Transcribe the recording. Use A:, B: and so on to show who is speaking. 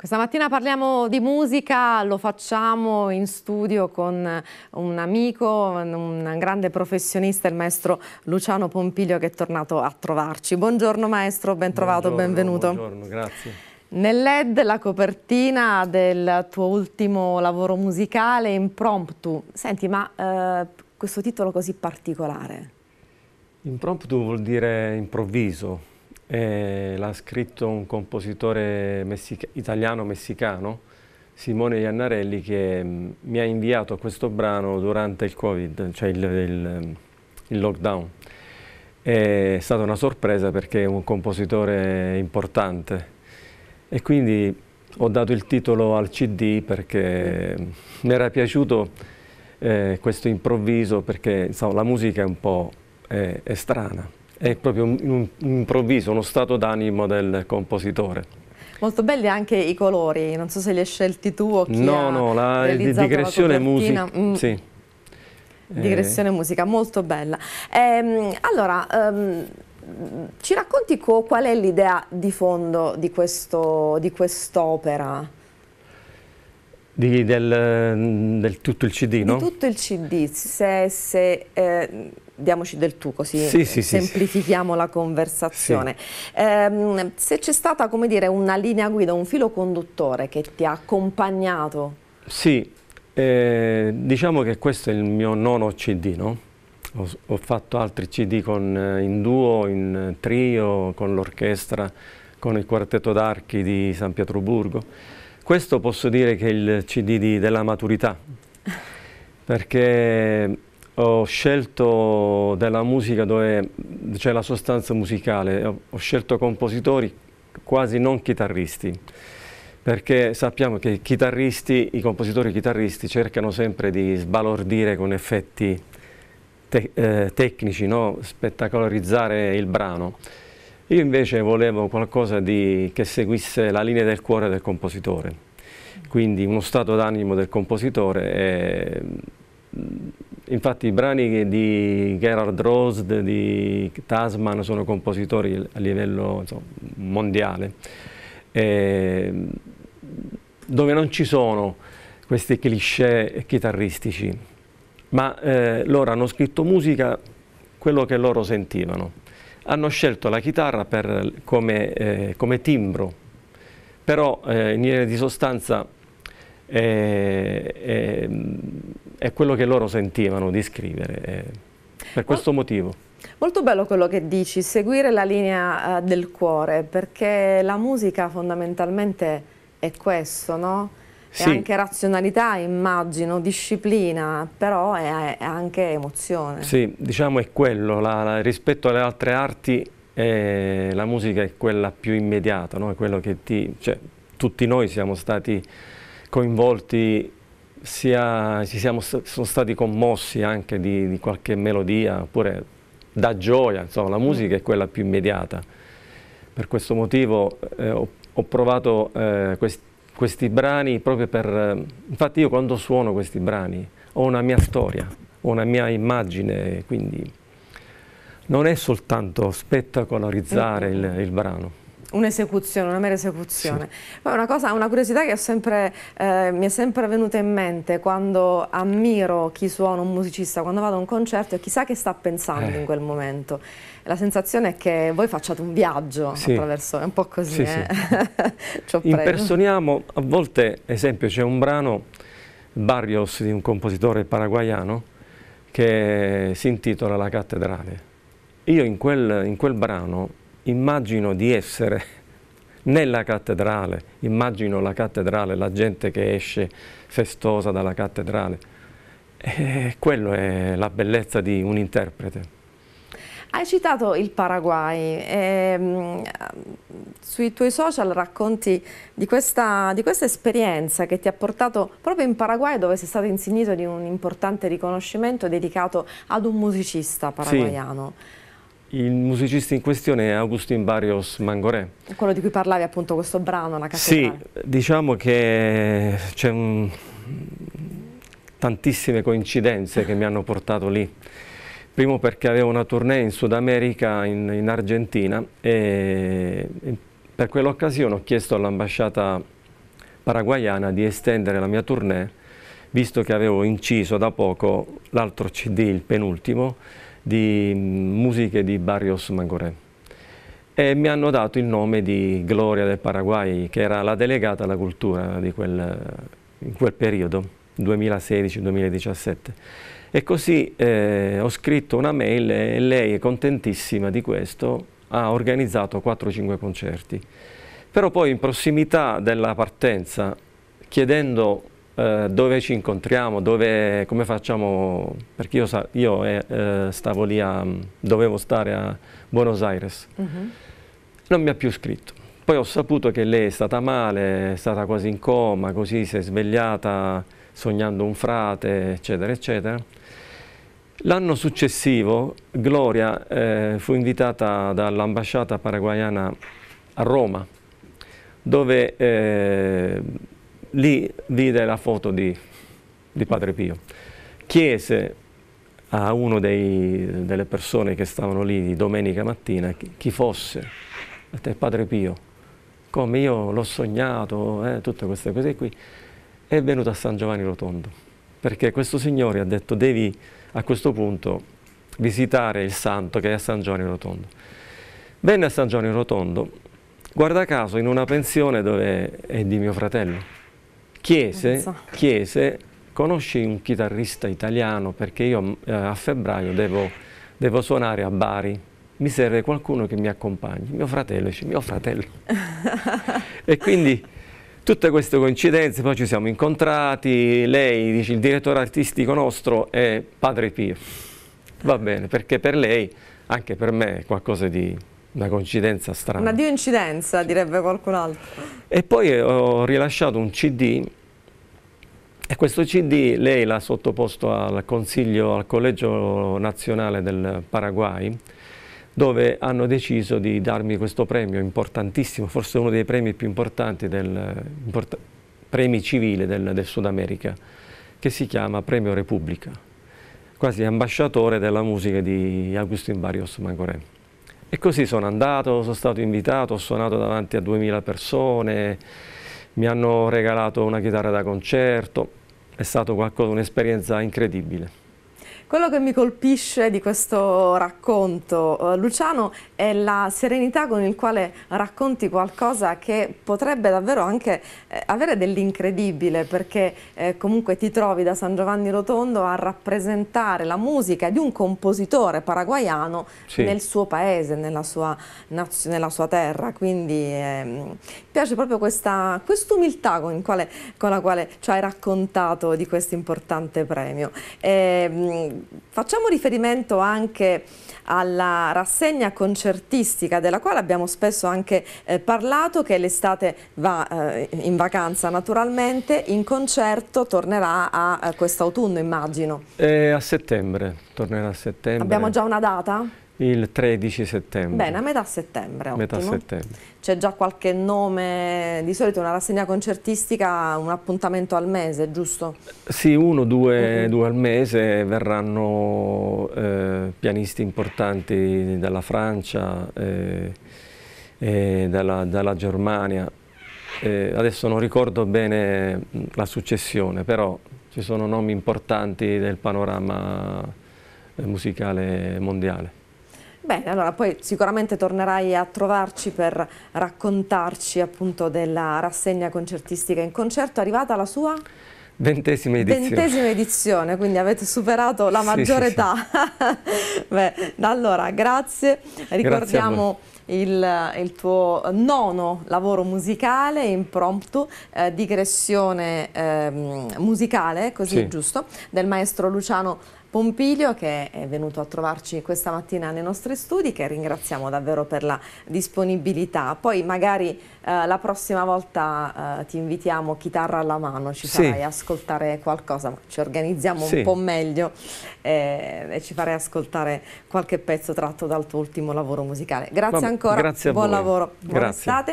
A: Questa mattina parliamo di musica, lo facciamo in studio con un amico, un grande professionista, il maestro Luciano Pompiglio che è tornato a trovarci. Buongiorno maestro, ben trovato, buongiorno, benvenuto. Buongiorno, grazie. Nell'ED la copertina del tuo ultimo lavoro musicale, Impromptu. Senti, ma eh, questo titolo così particolare?
B: Impromptu vuol dire improvviso, eh, l'ha scritto un compositore messica italiano-messicano, Simone Iannarelli, che mm, mi ha inviato questo brano durante il Covid, cioè il, il, il lockdown. È stata una sorpresa perché è un compositore importante e quindi ho dato il titolo al CD perché mi era piaciuto eh, questo improvviso perché insomma, la musica è un po' eh, è strana è proprio un, un improvviso, uno stato d'animo del compositore.
A: Molto belli anche i colori, non so se li hai scelti tu o chi No, no, la digressione musica, mm.
B: sì. Digressione eh.
A: musica, molto bella. Ehm, allora, ehm, ci racconti qual è l'idea di fondo di quest'opera? Quest
B: di, del, del, tutto il CD, no? Di
A: tutto il CD, se, se eh, diamoci del tu così sì, sì, semplifichiamo sì, la conversazione. Eh, se c'è stata, come dire, una linea guida, un filo conduttore che ti ha accompagnato?
B: Sì, eh, diciamo che questo è il mio nono CD, no? Ho, ho fatto altri CD con, eh, in duo, in eh, trio, con l'orchestra, con il quartetto d'archi di San Pietroburgo questo posso dire che è il CD di, della maturità, perché ho scelto della musica dove c'è la sostanza musicale, ho, ho scelto compositori quasi non chitarristi, perché sappiamo che i chitarristi, i compositori chitarristi cercano sempre di sbalordire con effetti te eh, tecnici, no? spettacolarizzare il brano. Io invece volevo qualcosa di, che seguisse la linea del cuore del compositore, quindi uno stato d'animo del compositore. E, mm, infatti i brani di Gerhard Rost, di Tasman sono compositori a livello insomma, mondiale, e, mm, dove non ci sono questi cliché chitarristici, ma eh, loro hanno scritto musica quello che loro sentivano hanno scelto la chitarra per, come, eh, come, timbro, però eh, in linea di sostanza eh, eh è quello che loro sentivano di scrivere, eh, per questo motivo.
A: Molto bello quello che dici, seguire la linea eh, del cuore, perché la musica fondamentalmente è questo, no? sì. anche razionalità, immagino, disciplina, però è, è anche emozione.
B: Sì, diciamo è quello, la, la, rispetto alle altre arti eh, la musica è quella più immediata, no? ti, cioè, tutti noi siamo stati coinvolti, sia, siamo, sono stati commossi anche di, di, qualche melodia, oppure da gioia, insomma la musica è quella più immediata. Per questo motivo eh, ho, ho, provato eh, questi questi brani proprio per... Eh, infatti io quando suono questi brani ho una mia storia, ho una mia immagine, quindi non è soltanto spettacolarizzare il, il brano
A: un'esecuzione, una mera esecuzione. Sì. Ma una, cosa, una curiosità che sempre, eh, mi è sempre venuta in mente quando ammiro chi suona un musicista, quando vado a un concerto e chissà che sta pensando eh. in quel momento. La sensazione è che voi facciate un viaggio sì. attraverso, è un po' così. Sì, eh? sì. Impersoniamo,
B: a volte, esempio, c'è un brano, Barrios, di un compositore paraguayano, che si intitola La cattedrale. Io in quel, in quel brano immagino di essere nella cattedrale, immagino la cattedrale, la gente che esce festosa dalla cattedrale. E eh, quello è la bellezza di un interprete.
A: Hai citato il Paraguay, ehm, sui tuoi social racconti di questa, di questa, esperienza che ti ha portato proprio in Paraguay dove sei stato insignito di un importante riconoscimento dedicato ad un musicista paraguayano. Sì.
B: Il musicista in questione è Agustin Barrios Mangoré.
A: Quello di cui parlavi appunto questo brano, la cattedrale. Sì,
B: diciamo che c'è tantissime coincidenze che mi hanno portato lì. Primo perché avevo una tournée in Sud America, in, in Argentina, e per quell'occasione ho chiesto all'ambasciata paraguayana di estendere la mia tournée, visto che avevo inciso da poco l'altro CD, il penultimo, di musiche di Barrios Mangoré e mi hanno dato il nome di Gloria del Paraguay che era la delegata alla cultura quel, in quel periodo 2016-2017 e così eh, ho scritto una mail e lei contentissima di questo ha organizzato 4-5 concerti però poi in prossimità della partenza chiedendo eh, dove ci incontriamo, dove, come facciamo, perché io, io eh, eh, stavo lì, a, dovevo stare a Buenos Aires, uh mhm. -huh. non mi ha più scritto. Poi ho saputo che lei è stata male, è stata quasi in coma, così si è svegliata sognando un frate, eccetera, eccetera. L'anno successivo Gloria eh, fu invitata dall'ambasciata paraguayana a Roma, dove eh, lì vide la foto di, di Padre Pio. Chiese a una delle persone che stavano lì di domenica mattina chi, chi fosse, te eh, Padre Pio, come io l'ho sognato, eh, tutte queste cose qui, è venuto a San Giovanni Rotondo, perché questo Signore ha detto devi a questo punto visitare il santo che è a San Giovanni Rotondo. Venne a San Giovanni Rotondo, guarda caso, in una pensione dove è di mio fratello, chiese, chiese conosci un chitarrista italiano perché io eh, a febbraio devo, devo, suonare a Bari, mi serve qualcuno che mi accompagni, mio fratello dice mio fratello. e quindi tutte queste coincidenze, poi ci siamo incontrati, lei dice il direttore artistico nostro è Padre Pio, va bene perché per lei, anche per me è qualcosa di una coincidenza strana. Una
A: dio incidenza direbbe qualcun altro.
B: E poi eh, ho rilasciato un CD e questo CD lei l'ha sottoposto al consiglio, al Collegio Nazionale del Paraguay, dove hanno deciso di darmi questo premio importantissimo, forse uno dei premi più importanti, del, import, premi civile del, del Sud America, che si chiama Premio Repubblica, quasi ambasciatore della musica di Agustin Barrios Mangoré. E così sono andato, sono stato invitato, ho suonato davanti a 2000 persone, mi hanno regalato una chitarra da concerto, è stata un'esperienza incredibile.
A: Quello che mi colpisce di questo racconto, eh, Luciano, è la serenità con il quale racconti qualcosa che potrebbe davvero anche eh, avere dell'incredibile, perché eh, comunque ti trovi da San Giovanni Rotondo a rappresentare la musica di un compositore paraguayano sì. nel suo paese, nella sua, nella sua terra. Quindi ehm, mi piace proprio questa quest umiltà con, quale, con, la quale ci hai raccontato di questo importante premio. Eh, facciamo riferimento anche alla rassegna concertistica della quale abbiamo spesso anche eh, parlato che l'estate va eh, in vacanza naturalmente, in concerto tornerà a, a eh, quest'autunno immagino.
B: Eh, a settembre, tornerà a settembre. Abbiamo già
A: una data?
B: Il 13 settembre. Bene, a
A: metà settembre, ottimo. settembre. C'è già qualche nome, di solito una rassegna concertistica, un appuntamento al mese, giusto?
B: Sì, uno, due, uh -huh. due al mese, verranno eh, pianisti importanti dalla Francia, eh, eh, dalla, dalla, Germania. Eh, adesso non ricordo bene mm, la successione, però ci sono nomi importanti del panorama eh, musicale mondiale.
A: Bene, allora poi sicuramente tornerai a trovarci per raccontarci appunto della rassegna concertistica in concerto. Arrivata la sua?
B: Ventesima edizione. Ventesima
A: edizione, quindi avete superato la maggiore sì, età. Sì, Beh, allora, grazie. Ricordiamo grazie il, il, tuo nono lavoro musicale, impromptu, eh, digressione eh, musicale, così giusto, del maestro Luciano Pompilio che è venuto a trovarci questa mattina nei nostri studi che ringraziamo davvero per la disponibilità. Poi magari eh, la prossima volta eh, ti invitiamo chitarra alla mano, ci sì. farai ascoltare qualcosa, ci organizziamo sì. un po' meglio eh, e ci farai ascoltare qualche pezzo tratto dal tuo ultimo lavoro musicale. Grazie ma, ancora, grazie buon voi. lavoro, buona grazie. estate.